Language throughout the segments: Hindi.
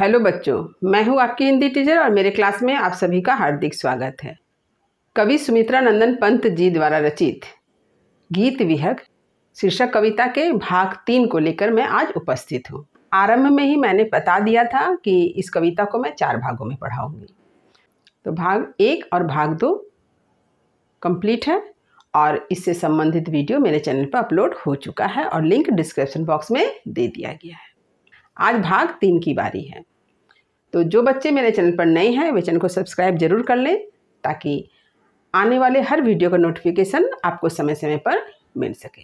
हेलो बच्चों मैं हूं आपकी हिंदी टीचर और मेरे क्लास में आप सभी का हार्दिक स्वागत है कवि सुमित्रा नंदन पंत जी द्वारा रचित गीत विहग शीर्षक कविता के भाग तीन को लेकर मैं आज उपस्थित हूं आरंभ में ही मैंने बता दिया था कि इस कविता को मैं चार भागों में पढ़ाऊंगी तो भाग एक और भाग दो कंप्लीट है और इससे संबंधित वीडियो मेरे चैनल पर अपलोड हो चुका है और लिंक डिस्क्रिप्शन बॉक्स में दे दिया गया है आज भाग तीन की बारी है तो जो बच्चे मेरे चैनल पर नए हैं वे चैनल को सब्सक्राइब जरूर कर लें ताकि आने वाले हर वीडियो का नोटिफिकेशन आपको समय समय पर मिल सके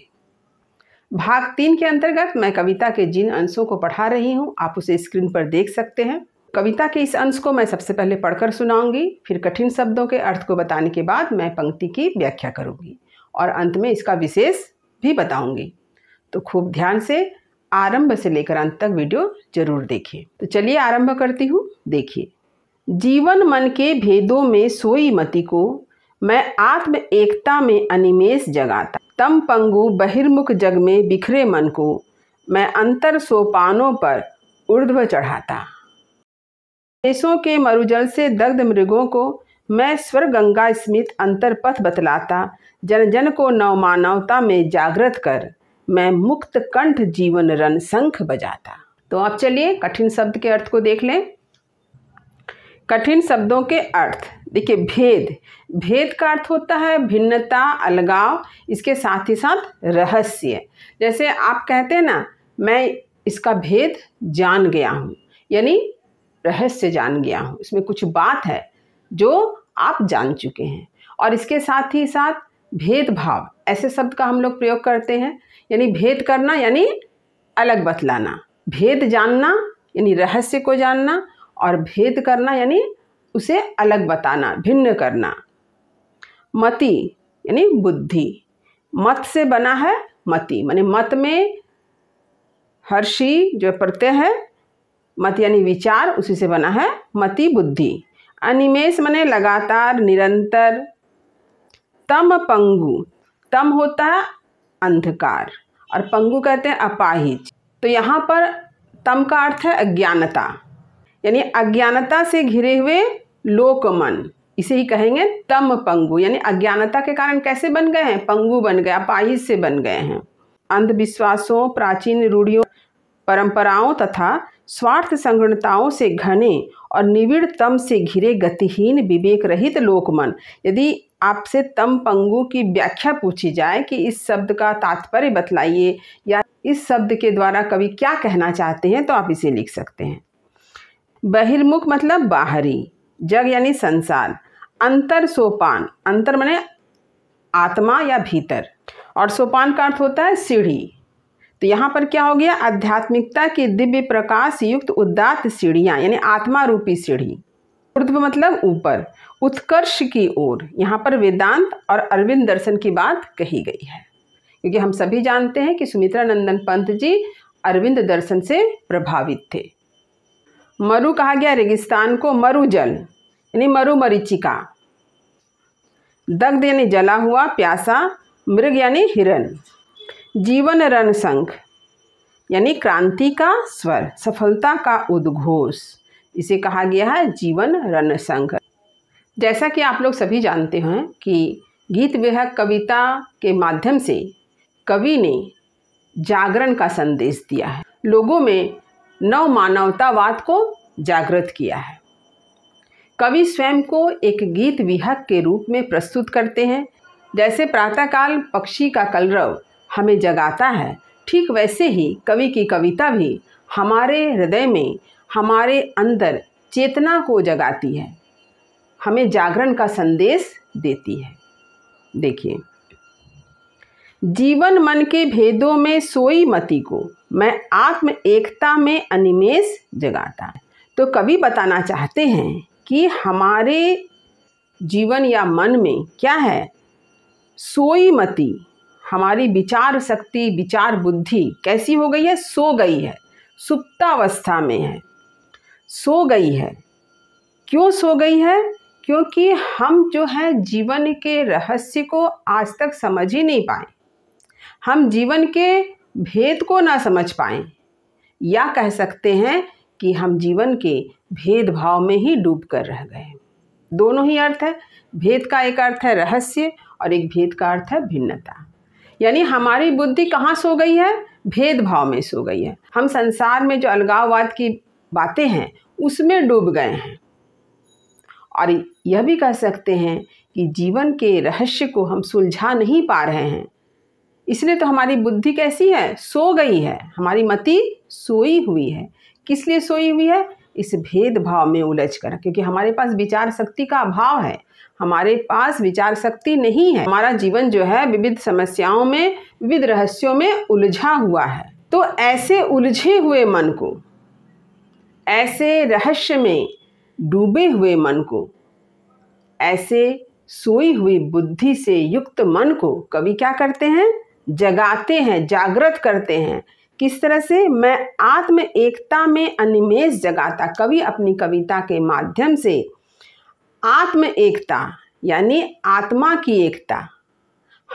भाग तीन के अंतर्गत मैं कविता के जिन अंशों को पढ़ा रही हूँ आप उसे स्क्रीन पर देख सकते हैं कविता के इस अंश को मैं सबसे पहले पढ़कर सुनाऊंगी फिर कठिन शब्दों के अर्थ को बताने के बाद मैं पंक्ति की व्याख्या करूंगी और अंत में इसका विशेष भी बताऊंगी तो खूब ध्यान से आरंभ से लेकर अंत तक वीडियो जरूर देखें तो चलिए आरंभ करती हूँ देखिए जीवन मन के भेदों में सोई मति को मैं आत्म एकता में अनिमेश जगाता तम पंगु बहिर्मुख जग में बिखरे मन को मैं अंतर सोपानों पर ऊर्ध्व चढ़ाता देशों के मरुजल से दग्ध मृगों को मैं स्वर गंगा स्मित अंतर पथ बतलाता जन जन को नवमानवता में जागृत कर मैं मुक्त कंठ जीवन रन संख बजाता तो आप चलिए कठिन शब्द के अर्थ को देख लें कठिन शब्दों के अर्थ देखिए भेद भेद का अर्थ होता है भिन्नता अलगाव इसके साथ ही साथ रहस्य जैसे आप कहते हैं ना मैं इसका भेद जान गया हूँ यानी रहस्य जान गया हूँ इसमें कुछ बात है जो आप जान चुके हैं और इसके साथ ही साथ भेदभाव ऐसे शब्द का हम लोग प्रयोग करते हैं यानी भेद करना यानी अलग बतलाना भेद जानना यानी रहस्य को जानना और भेद करना यानी उसे अलग बताना भिन्न करना मति यानी बुद्धि मत से बना है मति माने मत में हर्षि जो प्रत्यय है मत यानी विचार उसी से बना है मति बुद्धि अनिमेष माने लगातार निरंतर तम पंगु तम होता है अंधकार और पंगु कहते हैं अपाहिज तो यहाँ पर तम का अर्थ है अज्ञानता यानी अज्ञानता से घिरे हुए लोकमन इसे ही कहेंगे तम पंगु यानी अज्ञानता के कारण कैसे बन गए हैं पंगु बन गए अपाहिज से बन गए हैं अंधविश्वासों प्राचीन रूढ़ियों परंपराओं तथा स्वार्थ संगणताओं से घने और निविड़ तम से घिरे गतिहीन विवेक रहित लोकमन यदि आपसे तम पंगु की व्याख्या पूछी जाए कि इस शब्द का तात्पर्य बतलाइए या इस शब्द के द्वारा कवि क्या कहना चाहते हैं तो आप इसे लिख सकते हैं बहिर्मुख मतलब बाहरी जग यानी संसार अंतर सोपान अंतर मने आत्मा या भीतर और सोपान का अर्थ होता है सीढ़ी तो यहाँ पर क्या हो गया आध्यात्मिकता की दिव्य प्रकाश युक्त उद्दात सीढ़ियाँ यानी आत्मा रूपी सीढ़ी ऊर्ध्व मतलब ऊपर उत्कर्ष की ओर यहाँ पर वेदांत और अरविंद दर्शन की बात कही गई है क्योंकि हम सभी जानते हैं कि सुमित्रा नंदन पंत जी अरविंद दर्शन से प्रभावित थे मरु कहा गया रेगिस्तान को मरु जल यानी मरु मरीचिका दग्ध यानी जला हुआ प्यासा मृग यानी हिरण जीवन रणसंख यानी क्रांति का स्वर सफलता का उद्घोष इसे कहा गया है जीवन रणसंघ जैसा कि आप लोग सभी जानते हैं कि गीत विह कविता के माध्यम से कवि ने जागरण का संदेश दिया है लोगों में नव मानवतावाद को जागृत किया है कवि स्वयं को एक गीत विहक के रूप में प्रस्तुत करते हैं जैसे प्रातःकाल पक्षी का कलरव हमें जगाता है ठीक वैसे ही कवि की कविता भी हमारे हृदय में हमारे अंदर चेतना को जगाती है हमें जागरण का संदेश देती है देखिए जीवन मन के भेदों में सोई मति को मैं आत्म एकता में अनिमेष जगाता तो कवि बताना चाहते हैं कि हमारे जीवन या मन में क्या है सोई मति हमारी विचार शक्ति विचार बुद्धि कैसी हो गई है सो गई है सुप्तावस्था में है सो गई है क्यों सो गई है क्योंकि हम जो है जीवन के रहस्य को आज तक समझ ही नहीं पाए हम जीवन के भेद को ना समझ पाए या कह सकते हैं कि हम जीवन के भेदभाव में ही डूब कर रह गए दोनों ही अर्थ है भेद का एक अर्थ है रहस्य और एक भेद का अर्थ है भिन्नता यानी हमारी बुद्धि कहाँ सो गई है भेदभाव में सो गई है हम संसार में जो अलगाववाद की बातें हैं उसमें डूब गए हैं और यह भी कह सकते हैं कि जीवन के रहस्य को हम सुलझा नहीं पा रहे हैं इसलिए तो हमारी बुद्धि कैसी है सो गई है हमारी मति सोई हुई है किस लिए सोई हुई है इस भेदभाव में उलझ कर क्योंकि हमारे पास विचार शक्ति का अभाव है हमारे पास विचार शक्ति नहीं है हमारा जीवन जो है विविध समस्याओं में विविध रहस्यों में उलझा हुआ है तो ऐसे उलझे हुए मन को ऐसे रहस्य में डूबे हुए मन को ऐसे सोई हुई बुद्धि से युक्त मन को कवि क्या करते हैं जगाते हैं जागृत करते हैं किस तरह से मैं आत्म एकता में अनिमेष जगाता कवि अपनी कविता के माध्यम से आत्म एकता यानी आत्मा की एकता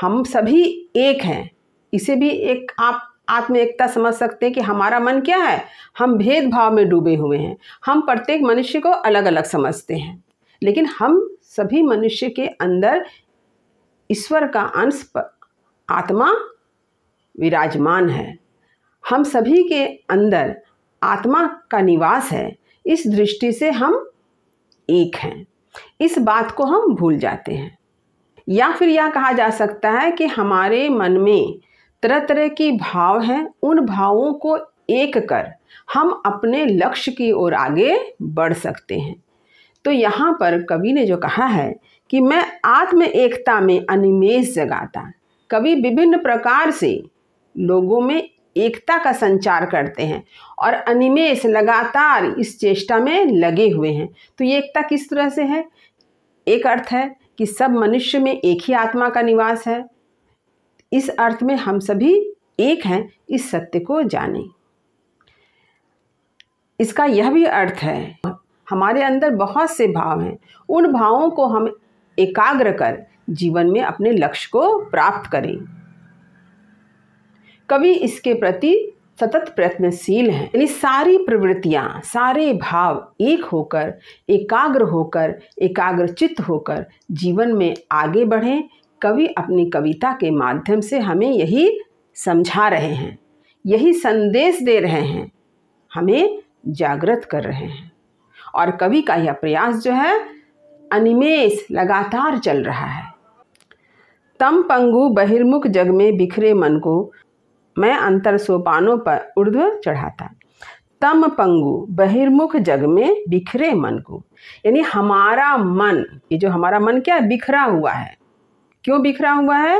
हम सभी एक हैं इसे भी एक आप आत्म एकता समझ सकते हैं कि हमारा मन क्या है हम भेदभाव में डूबे हुए हैं हम प्रत्येक मनुष्य को अलग अलग समझते हैं लेकिन हम सभी मनुष्य के अंदर ईश्वर का अंश आत्मा विराजमान है हम सभी के अंदर आत्मा का निवास है इस दृष्टि से हम एक हैं इस बात को हम भूल जाते हैं या फिर यह कहा जा सकता है कि हमारे मन में तरह तरह की भाव हैं उन भावों को एक कर हम अपने लक्ष्य की ओर आगे बढ़ सकते हैं तो यहाँ पर कवि ने जो कहा है कि मैं आत्म एकता में अनिमेष जगाता कवि विभिन्न प्रकार से लोगों में एकता का संचार करते हैं और अनिमेष लगातार इस चेष्टा में लगे हुए हैं तो ये एकता किस तरह से है एक अर्थ है कि सब मनुष्य में एक ही आत्मा का निवास है इस अर्थ में हम सभी एक हैं इस सत्य को जानें इसका यह भी अर्थ है हमारे अंदर बहुत से भाव हैं उन भावों को हम एकाग्र कर जीवन में अपने लक्ष्य को प्राप्त करें कवि इसके प्रति सतत प्रयत्नशील हैं यानी सारी प्रवृत्तियाँ सारे भाव एक होकर एकाग्र होकर एकाग्रचित होकर जीवन में आगे बढ़ें कवि अपनी कविता के माध्यम से हमें यही समझा रहे हैं यही संदेश दे रहे हैं हमें जागृत कर रहे हैं और कवि का यह प्रयास जो है अनिमेश लगातार चल रहा है तम पंगु बहिर्मुख जग में बिखरे मन को मैं अंतर सोपानों पर ऊर्ध्व चढ़ाता तम पंगु बहिर्मुख जग में बिखरे मन को यानी हमारा मन ये जो हमारा मन क्या बिखरा हुआ है क्यों बिखरा हुआ है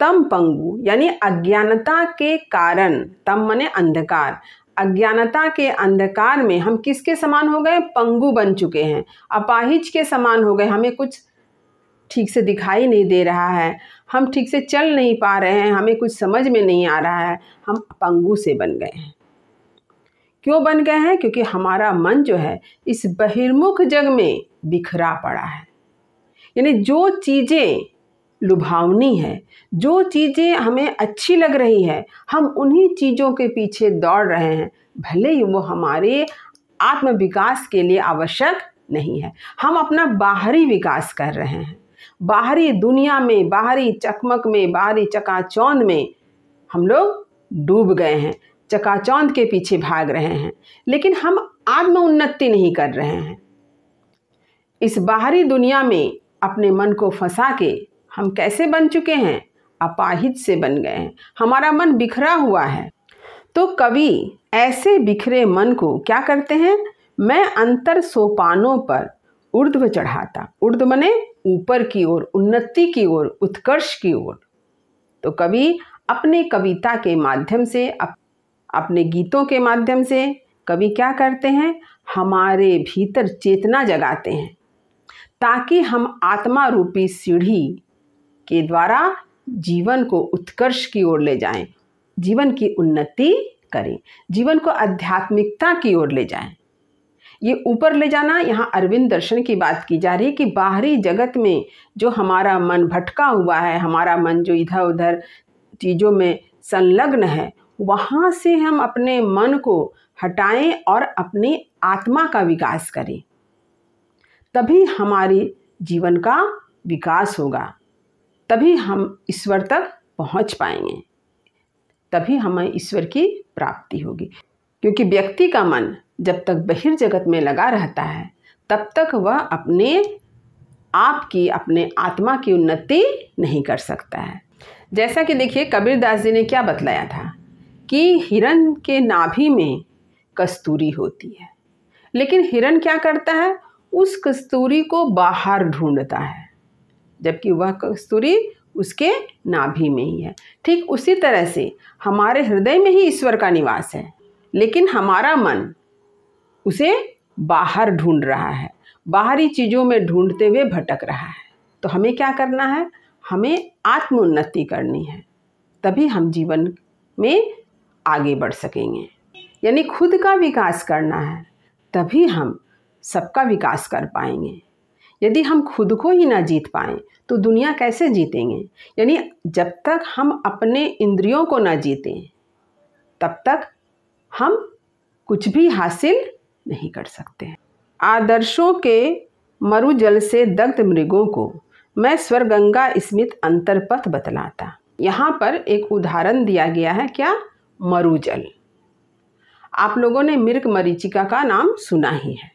तम पंगु यानी अज्ञानता के कारण तम मने अंधकार अज्ञानता के अंधकार में हम किसके समान हो गए पंगु बन चुके हैं अपाहिज के समान हो गए हमें कुछ ठीक से दिखाई नहीं दे रहा है हम ठीक से चल नहीं पा रहे हैं हमें कुछ समझ में नहीं आ रहा है हम पंगु से बन गए हैं क्यों बन गए हैं क्योंकि हमारा मन जो है इस बहिर्मुख जग में बिखरा पड़ा है यानी जो चीज़ें लुभावनी है जो चीज़ें हमें अच्छी लग रही है हम उन्हीं चीज़ों के पीछे दौड़ रहे हैं भले ही वो हमारे आत्म विकास के लिए आवश्यक नहीं है हम अपना बाहरी विकास कर रहे हैं बाहरी दुनिया में बाहरी चकमक में बाहरी चकाचौंध में हम लोग डूब गए हैं चकाचौंध के पीछे भाग रहे हैं लेकिन हम आत्म उन्नति नहीं कर रहे हैं इस बाहरी दुनिया में अपने मन को फंसा के हम कैसे बन चुके हैं अपाहिज से बन गए हैं हमारा मन बिखरा हुआ है तो कवि ऐसे बिखरे मन को क्या करते हैं मैं अंतर सोपानों पर उर्ध्व चढ़ाता उर्ध्व मने ऊपर की ओर उन्नति की ओर उत्कर्ष की ओर तो कवि अपने कविता के माध्यम से अप, अपने गीतों के माध्यम से कवि क्या करते हैं हमारे भीतर चेतना जगाते हैं ताकि हम आत्मा रूपी सीढ़ी के द्वारा जीवन को उत्कर्ष की ओर ले जाएं, जीवन की उन्नति करें जीवन को आध्यात्मिकता की ओर ले जाएं। ये ऊपर ले जाना यहाँ अरविंद दर्शन की बात की जा रही है कि बाहरी जगत में जो हमारा मन भटका हुआ है हमारा मन जो इधर उधर चीज़ों में संलग्न है वहाँ से हम अपने मन को हटाएं और अपनी आत्मा का विकास करें तभी हमारे जीवन का विकास होगा तभी हम ईश्वर तक पहुंच पाएंगे तभी हमें ईश्वर की प्राप्ति होगी क्योंकि व्यक्ति का मन जब तक बहिर जगत में लगा रहता है तब तक वह अपने आप की अपने आत्मा की उन्नति नहीं कर सकता है जैसा कि देखिए कबीरदास जी ने क्या बतलाया था कि हिरण के नाभि में कस्तूरी होती है लेकिन हिरण क्या करता है उस कस्तूरी को बाहर ढूंढता है जबकि वह कस्तूरी उसके नाभि में ही है ठीक उसी तरह से हमारे हृदय में ही ईश्वर का निवास है लेकिन हमारा मन उसे बाहर ढूंढ रहा है बाहरी चीज़ों में ढूंढते हुए भटक रहा है तो हमें क्या करना है हमें आत्मोन्नति करनी है तभी हम जीवन में आगे बढ़ सकेंगे यानी खुद का विकास करना है तभी हम सबका विकास कर पाएंगे यदि हम खुद को ही ना जीत पाए तो दुनिया कैसे जीतेंगे यानी जब तक हम अपने इंद्रियों को ना जीतें तब तक हम कुछ भी हासिल नहीं कर सकते आदर्शों के मरुजल से दग्ध मृगों को मैं स्वरगंगा स्मित अंतरपथ बतलाता यहाँ पर एक उदाहरण दिया गया है क्या मरुजल आप लोगों ने मृग मरीचिका का नाम सुना ही है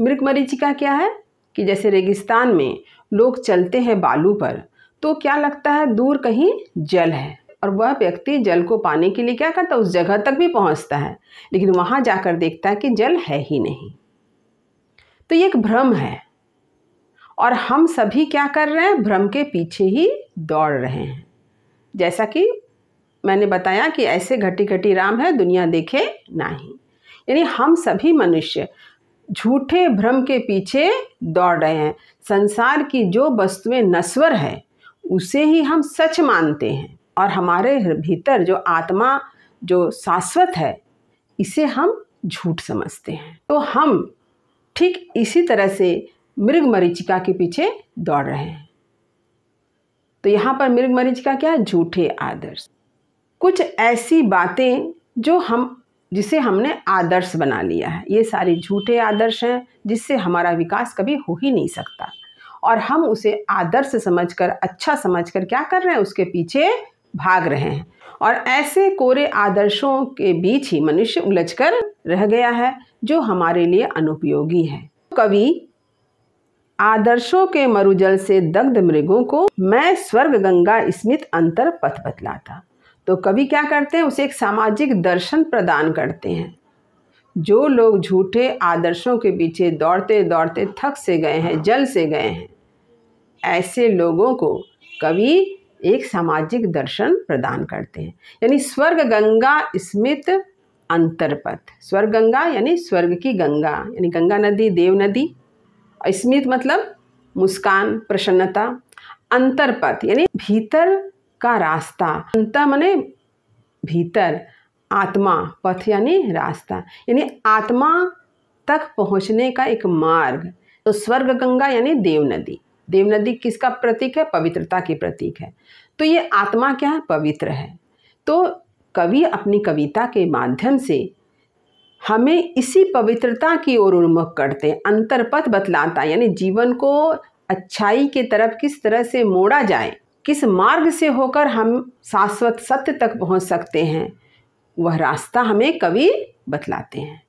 मृग मरीचिका क्या है कि जैसे रेगिस्तान में लोग चलते हैं बालू पर तो क्या लगता है दूर कहीं जल है और वह व्यक्ति जल को पाने के लिए क्या करता है उस जगह तक भी पहुंचता है लेकिन वहां जाकर देखता है कि जल है ही नहीं तो ये एक भ्रम है और हम सभी क्या कर रहे हैं भ्रम के पीछे ही दौड़ रहे हैं जैसा कि मैंने बताया कि ऐसे घटी घटी राम है दुनिया देखे ना ही यानी हम सभी मनुष्य झूठे भ्रम के पीछे दौड़ रहे हैं संसार की जो वस्तुएं नस्वर है उसे ही हम सच मानते हैं और हमारे भीतर जो आत्मा जो शाश्वत है इसे हम झूठ समझते हैं तो हम ठीक इसी तरह से मृग मरीचिका के पीछे दौड़ रहे हैं तो यहाँ पर मृग मरीचिका क्या है झूठे आदर्श कुछ ऐसी बातें जो हम जिसे हमने आदर्श बना लिया है ये सारे झूठे आदर्श हैं जिससे हमारा विकास कभी हो ही नहीं सकता और हम उसे आदर्श समझकर अच्छा समझकर क्या कर रहे हैं उसके पीछे भाग रहे हैं और ऐसे कोरे आदर्शों के बीच ही मनुष्य कर रह गया है जो हमारे लिए अनुपयोगी है कवि आदर्शों के मरुजल से दग्ध मृगों को मैं स्वर्ग गंगा स्मित अंतर पथ बतलाता तो कवि क्या करते हैं उसे एक सामाजिक दर्शन प्रदान करते हैं जो लोग झूठे आदर्शों के पीछे दौड़ते दौड़ते थक से गए हैं जल से गए हैं ऐसे लोगों को कवि एक सामाजिक दर्शन प्रदान करते हैं यानी स्वर्ग गंगा स्मित अंतरपथ स्वर्ग गंगा यानी स्वर्ग की गंगा यानी गंगा नदी देव नदी स्मित मतलब मुस्कान प्रसन्नता अंतरपथ यानी भीतर का रास्ता अंत मने भीतर आत्मा पथ यानी रास्ता यानी आत्मा तक पहुंचने का एक मार्ग तो स्वर्ग गंगा यानी देव नदी देव नदी किसका प्रतीक है पवित्रता की प्रतीक है तो ये आत्मा क्या है पवित्र है तो कवि अपनी कविता के माध्यम से हमें इसी पवित्रता की ओर उन्मुख करते अंतर पथ बतलाता यानी जीवन को अच्छाई के तरफ किस तरह से मोड़ा जाए किस मार्ग से होकर हम शाश्वत सत्य तक पहुंच सकते हैं वह रास्ता हमें कवि बतलाते हैं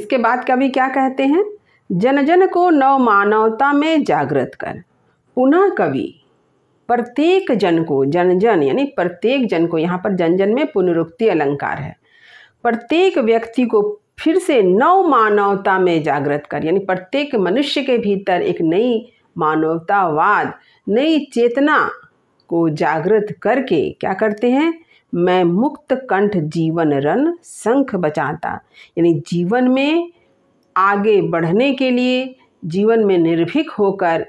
इसके बाद कवि क्या कहते हैं जन जन को नव मानवता में जागृत कर पुनः कवि प्रत्येक जन को जन जन यानी प्रत्येक जन को यहाँ पर जन जन में पुनरुक्ति अलंकार है प्रत्येक व्यक्ति को फिर से नव मानवता में जागृत कर यानी प्रत्येक मनुष्य के भीतर एक नई मानवतावाद नई चेतना को जागृत करके क्या करते हैं मैं मुक्त कंठ जीवन रन संख बचाता यानी जीवन में आगे बढ़ने के लिए जीवन में निर्भीक होकर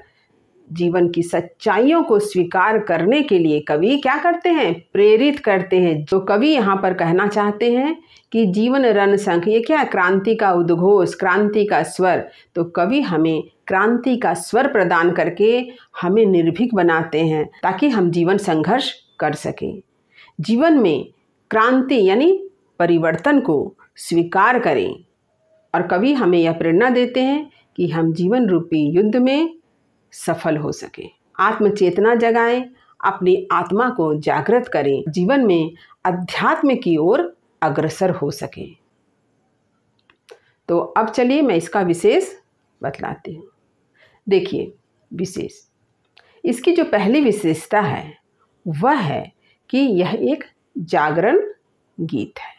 जीवन की सच्चाइयों को स्वीकार करने के लिए कवि क्या करते हैं प्रेरित करते हैं जो कवि यहाँ पर कहना चाहते हैं कि जीवन रणसंख ये क्या क्रांति का उद्घोष क्रांति का स्वर तो कवि हमें क्रांति का स्वर प्रदान करके हमें निर्भीक बनाते हैं ताकि हम जीवन संघर्ष कर सकें जीवन में क्रांति यानी परिवर्तन को स्वीकार करें और कवि हमें यह प्रेरणा देते हैं कि हम जीवन रूपी युद्ध में सफल हो सकें आत्मचेतना जगाएं अपनी आत्मा को जागृत करें जीवन में अध्यात्म की ओर अग्रसर हो सकें तो अब चलिए मैं इसका विशेष बतलाती हूँ देखिए विशेष इसकी जो पहली विशेषता है वह है कि यह एक जागरण गीत है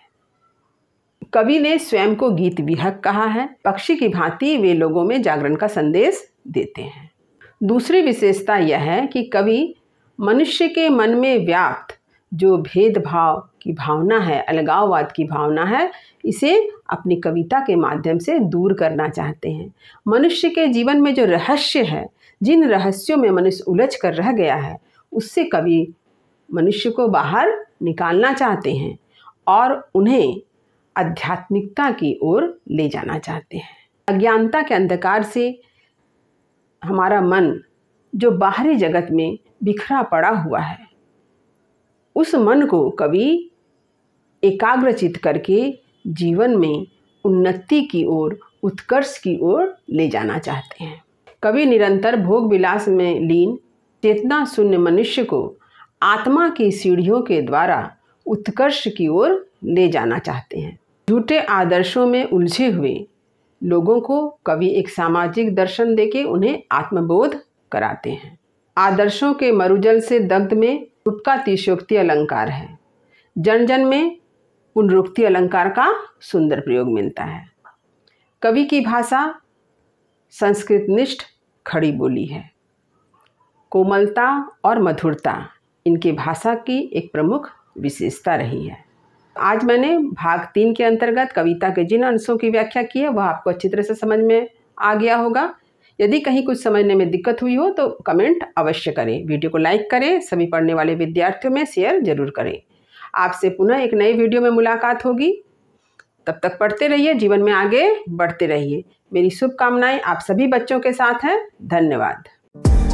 कवि ने स्वयं को गीत विहक कहा है पक्षी की भांति वे लोगों में जागरण का संदेश देते हैं दूसरी विशेषता यह है कि कवि मनुष्य के मन में व्याप्त जो भेदभाव की भावना है अलगाववाद की भावना है इसे अपनी कविता के माध्यम से दूर करना चाहते हैं मनुष्य के जीवन में जो रहस्य है जिन रहस्यों में मनुष्य उलझ कर रह गया है उससे कवि मनुष्य को बाहर निकालना चाहते हैं और उन्हें आध्यात्मिकता की ओर ले जाना चाहते हैं अज्ञानता के अंधकार से हमारा मन जो बाहरी जगत में बिखरा पड़ा हुआ है उस मन को कवि एकाग्रचित करके जीवन में उन्नति की ओर उत्कर्ष की ओर ले जाना चाहते हैं कवि निरंतर भोग विलास में लीन चेतना शून्य मनुष्य को आत्मा की सीढ़ियों के द्वारा उत्कर्ष की ओर ले जाना चाहते हैं झूठे आदर्शों में उलझे हुए लोगों को कवि एक सामाजिक दर्शन देके उन्हें आत्मबोध कराते हैं आदर्शों के मरुजल से दग्ध में उपका तीसोक्ति अलंकार है जन जन में पुनरुक्ति अलंकार का सुंदर प्रयोग मिलता है कवि की भाषा संस्कृत निष्ठ खड़ी बोली है कोमलता और मधुरता इनकी भाषा की एक प्रमुख विशेषता रही है आज मैंने भाग तीन के अंतर्गत कविता के जिन अंशों की व्याख्या की है वह आपको अच्छी तरह से समझ में आ गया होगा यदि कहीं कुछ समझने में दिक्कत हुई हो तो कमेंट अवश्य करें वीडियो को लाइक करें सभी पढ़ने वाले विद्यार्थियों में शेयर जरूर करें आपसे पुनः एक नई वीडियो में मुलाकात होगी तब तक पढ़ते रहिए जीवन में आगे बढ़ते रहिए मेरी शुभकामनाएं आप सभी बच्चों के साथ हैं धन्यवाद